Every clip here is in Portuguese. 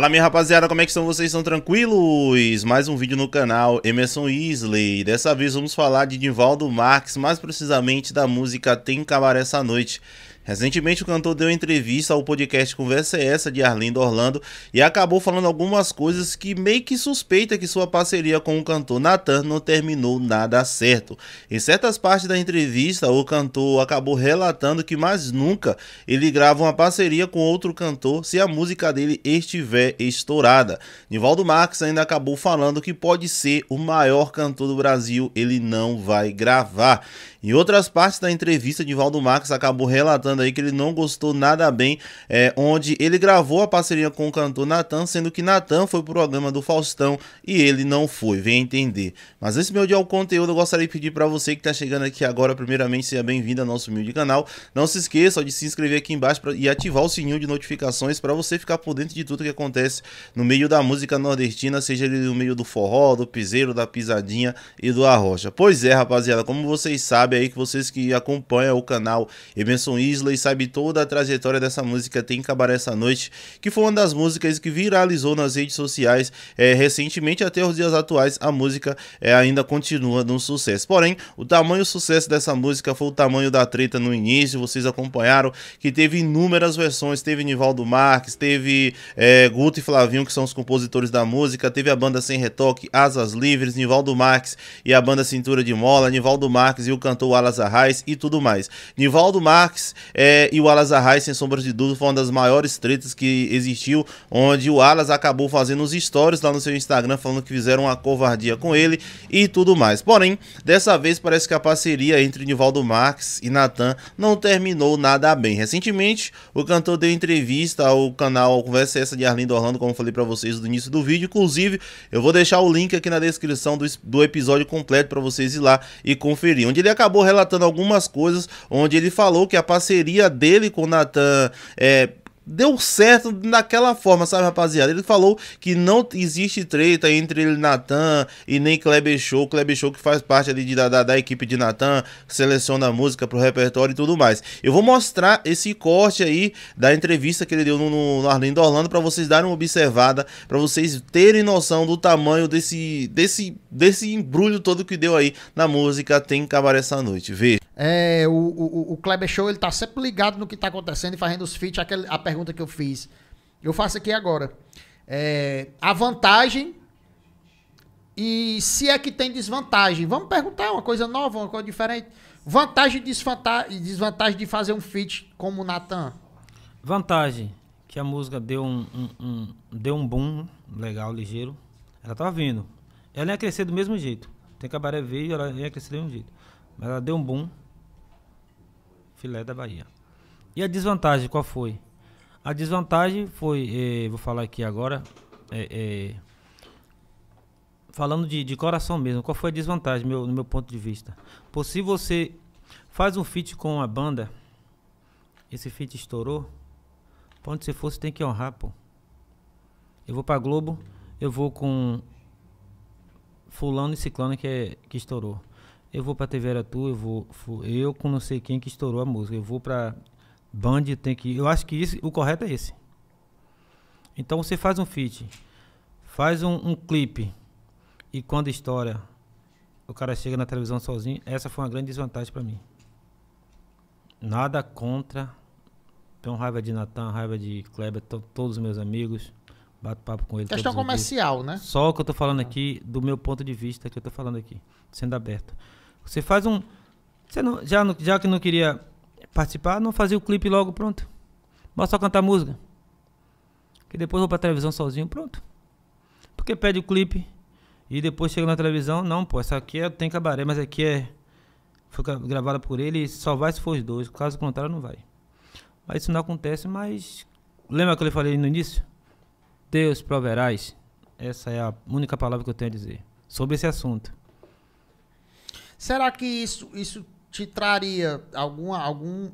Fala minha rapaziada, como é que estão vocês? Estão tranquilos? Mais um vídeo no canal Emerson Isley. Dessa vez vamos falar de Divaldo Marques, mais precisamente da música Tem Cabaré Essa Noite. Recentemente o cantor deu entrevista ao podcast Conversa é Essa de Arlindo Orlando e acabou falando algumas coisas que meio que suspeita que sua parceria com o cantor Nathan não terminou nada certo. Em certas partes da entrevista, o cantor acabou relatando que mais nunca ele grava uma parceria com outro cantor se a música dele estiver estourada. Nivaldo Marques ainda acabou falando que pode ser o maior cantor do Brasil, ele não vai gravar. Em outras partes da entrevista, Nivaldo Marques acabou relatando aí que ele não gostou nada bem, é, onde ele gravou a parceria com o cantor Natan, sendo que Natan foi pro programa do Faustão e ele não foi, vem entender. Mas esse meu dia é o conteúdo eu gostaria de pedir para você que tá chegando aqui agora, primeiramente, seja bem-vindo ao nosso humilde canal. Não se esqueça de se inscrever aqui embaixo pra, e ativar o sininho de notificações para você ficar por dentro de tudo que acontece no meio da música nordestina, seja ele no meio do forró, do piseiro, da pisadinha e do arrocha. Pois é, rapaziada, como vocês sabem aí que vocês que acompanham o canal Emerson Isla Wesley sabe toda a trajetória dessa música Tem Cabaré Essa Noite, que foi uma das músicas que viralizou nas redes sociais é, recentemente até os dias atuais. A música é, ainda continua num sucesso. Porém, o tamanho sucesso dessa música foi o tamanho da treta no início. Vocês acompanharam que teve inúmeras versões. Teve Nivaldo Marques, teve é, Guto e Flavinho, que são os compositores da música. Teve a banda Sem Retoque, Asas Livres, Nivaldo Marques e a banda Cintura de Mola, Nivaldo Marques e o cantor Alas Arraes e tudo mais. Nivaldo Marques é, e o Alas Arraes, sem sombras de dúvida, foi uma das maiores tretas que existiu, onde o Alas acabou fazendo os stories lá no seu Instagram, falando que fizeram uma covardia com ele e tudo mais. Porém, dessa vez parece que a parceria entre Nivaldo Marques e Natan não terminou nada bem. Recentemente, o cantor deu entrevista ao canal Conversa Essa de Arlindo Orlando, como falei para vocês no início do vídeo. Inclusive, eu vou deixar o link aqui na descrição do, do episódio completo para vocês ir lá e conferir, onde ele acabou relatando algumas coisas, onde ele falou que a parceria parceria dele com o Natan é, deu certo daquela forma, sabe, rapaziada? Ele falou que não existe treta entre ele, Natan e nem Kleber Show. Kleber Show que faz parte ali de, da, da equipe de Natan, seleciona a música pro repertório e tudo mais. Eu vou mostrar esse corte aí da entrevista que ele deu no, no, no Arlindo Orlando para vocês darem uma observada, para vocês terem noção do tamanho desse, desse, desse embrulho todo que deu aí na música Tem Cabaré essa noite. Veja. É, o, o, o Kleber Show, ele tá sempre ligado no que tá acontecendo e fazendo os feats, aquele, a pergunta que eu fiz. Eu faço aqui agora. É, a vantagem e se é que tem desvantagem. Vamos perguntar uma coisa nova, uma coisa diferente. Vantagem e desvantagem, desvantagem de fazer um feat como o Natan? Vantagem, que a música deu um, um, um, deu um boom legal, ligeiro. Ela tá vindo. Ela ia crescer do mesmo jeito. Tem cabaré veio, ela ia crescer do mesmo jeito. Mas ela deu um boom. Filé da Bahia. E a desvantagem, qual foi? A desvantagem foi, eh, vou falar aqui agora, eh, eh, falando de, de, coração mesmo, qual foi a desvantagem meu, no meu ponto de vista? Por se você faz um feat com uma banda, esse feat estourou, quando você for, você tem que honrar, pô. Eu vou pra Globo, eu vou com fulano e ciclano que, é, que estourou. Eu vou pra TV Era Tu, eu vou eu com não sei quem que estourou a música. Eu vou pra Band tem que. Eu acho que isso, o correto é esse. Então você faz um feat, faz um, um clipe e quando história o cara chega na televisão sozinho, essa foi uma grande desvantagem para mim. Nada contra. Tenho raiva de Natan, raiva de Kleber, todos os meus amigos. Bato papo com ele. Questão comercial, né? Só o que eu tô falando aqui, do meu ponto de vista, que eu tô falando aqui, sendo aberto. Você faz um. Você não, já, já que não queria participar, não fazia o clipe logo, pronto. Bora só cantar música. Que depois vou pra televisão sozinho, pronto. Porque pede o clipe e depois chega na televisão, não, pô, essa aqui é, tem cabaré, mas aqui é. Foi gravada por ele, só vai se for os dois, caso contrário, não vai. Mas isso não acontece, mas. Lembra que eu falei no início? Deus proverás. Essa é a única palavra que eu tenho a dizer sobre esse assunto. Será que isso, isso te traria algum algum.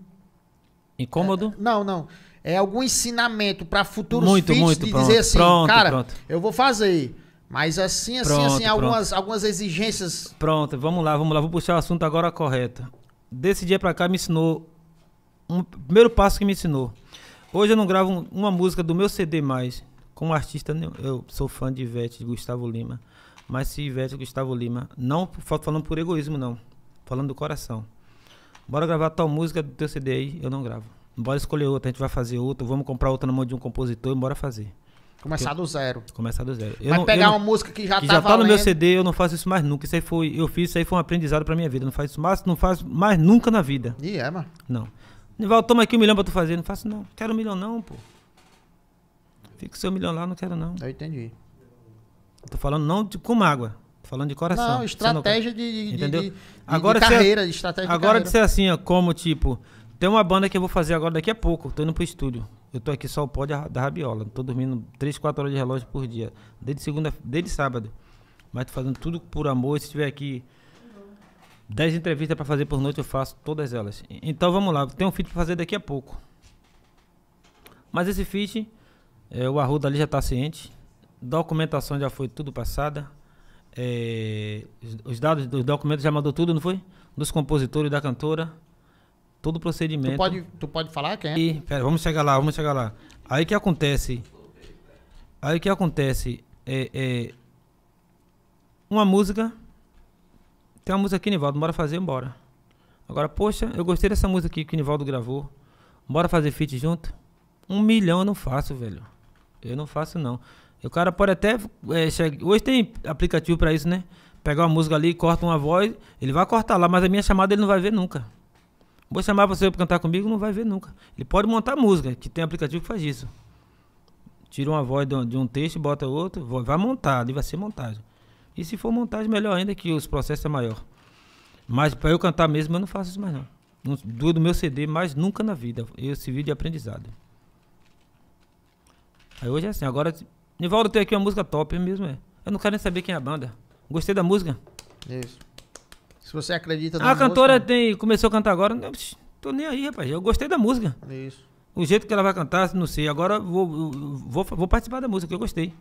Incômodo? É, não, não. É algum ensinamento para futuros muito, filhos muito, de pronto, dizer assim, pronto, cara, pronto. eu vou fazer. Mas assim, assim, assim, algumas, algumas exigências. Pronto, vamos lá, vamos lá. Vou puxar o assunto agora correto. Desse dia pra cá me ensinou. Um primeiro passo que me ensinou. Hoje eu não gravo uma música do meu CD mais. Como artista, né, eu sou fã de Ivete, de Gustavo Lima. Mas se Ivete e Gustavo Lima. Não falando por egoísmo, não falando do coração. Bora gravar tal música do teu CD aí, eu não gravo. Bora escolher outra, a gente vai fazer outra, vamos comprar outra na mão de um compositor e bora fazer. Começar Porque do zero. Começar do zero. Eu Mas não, pegar eu uma não, música que já que tá já tá valendo. Tá no meu CD, eu não faço isso mais nunca. Isso aí foi, eu fiz, isso aí foi um aprendizado pra minha vida. não faço isso mais, não faz mais nunca na vida. E é, mano. Não. Nival, toma aqui um milhão pra tu fazer. Não faço não. Quero um milhão não, pô. Fica o seu milhão lá, não quero não. Eu entendi. tô falando não de, com água Falando de coração. Não, estratégia não... de, de, Entendeu? De, de, agora de é- carreira, de estratégia Agora de, ser assim, ó, como tipo, tem uma banda que eu vou fazer agora daqui a pouco, tô indo pro estúdio. Eu tô aqui só o pó da rabiola. Tô dormindo 3, 4 horas de relógio por dia. Desde segunda, desde sábado. Mas tô fazendo tudo por amor. Se tiver aqui 10 entrevistas para fazer por noite, eu faço todas elas. Então vamos lá, tem um feat para fazer daqui a pouco. Mas esse feat, é, o Arruda ali já tá ciente. Documentação já foi tudo passada é, os dados dos documentos já mandou tudo, não foi? Dos compositores, da cantora, todo o procedimento. Tu pode, tu pode falar quem é? E, pera, vamos chegar lá, vamos chegar lá. Aí que acontece, aí que acontece, é, é uma música, tem uma música aqui, Nivaldo, bora fazer, bora. Agora, poxa, eu gostei dessa música aqui que o Nivaldo gravou, bora fazer feat junto? Um milhão eu não faço, velho. Eu não faço, não. O cara pode até. É, chegar... Hoje tem aplicativo para isso, né? Pegar uma música ali, corta uma voz, ele vai cortar lá, mas a minha chamada ele não vai ver nunca. Vou chamar você para cantar comigo, não vai ver nunca. Ele pode montar música, que tem aplicativo que faz isso. Tira uma voz de um, de um texto, bota outro, vai montar, ali vai ser montagem. E se for montagem, melhor ainda que os processos é maior. Mas para eu cantar mesmo, eu não faço isso mais não. Duas do meu CD, mais nunca na vida. Eu vídeo de aprendizado. Aí hoje é assim, agora Nivaldo tem aqui uma música top é mesmo, é. Eu não quero nem saber quem é a banda. Gostei da música. Isso. Se você acredita na A cantora música... tem, começou a cantar agora. Não, tô nem aí, rapaz. Eu gostei da música. Isso. O jeito que ela vai cantar, não sei. Agora vou, vou, vou participar da música, que eu gostei.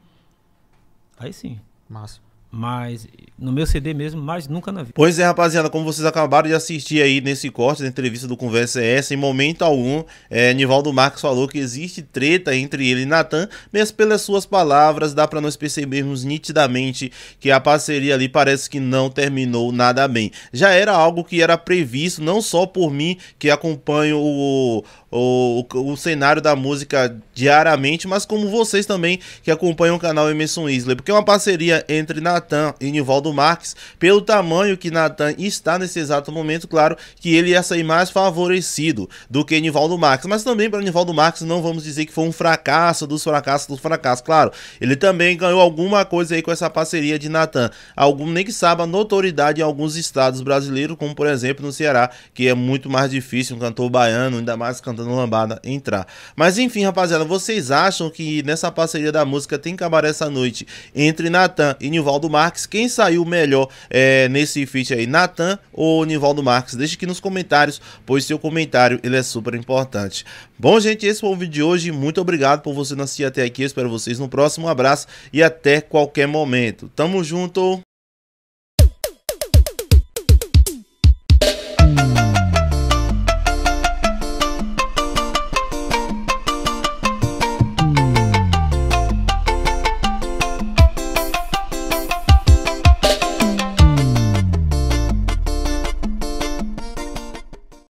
Aí sim. Massa. Mas no meu CD mesmo, mas nunca na vida. Pois é, rapaziada, como vocês acabaram de assistir aí nesse corte da entrevista do Conversa Essa, em momento algum, é, Nivaldo Marques falou que existe treta entre ele e Natan, mas pelas suas palavras dá para nós percebermos nitidamente que a parceria ali parece que não terminou nada bem. Já era algo que era previsto, não só por mim, que acompanho o, o, o, o cenário da música diariamente, mas como vocês também que acompanham o canal Emerson Isley porque é uma parceria entre Natan Natan e Nivaldo Marques, pelo tamanho que Natan está nesse exato momento, claro que ele ia é sair mais favorecido do que Nivaldo Marques, mas também para Nivaldo Marques não vamos dizer que foi um fracasso dos fracassos dos fracassos, claro, ele também ganhou alguma coisa aí com essa parceria de Natan, algum nem que saiba notoriedade em alguns estados brasileiros, como por exemplo no Ceará, que é muito mais difícil um cantor baiano, ainda mais cantando lambada, entrar. Mas enfim, rapaziada, vocês acham que nessa parceria da música Tem que acabar essa noite entre Natan e Nivaldo Nivaldo Marques, quem saiu melhor é, nesse feat aí, Natan ou Nivaldo Marques? Deixe aqui nos comentários, pois seu comentário ele é super importante. Bom, gente, esse foi o vídeo de hoje. Muito obrigado por você assistir até aqui. Eu espero vocês no próximo. Um abraço e até qualquer momento. Tamo junto!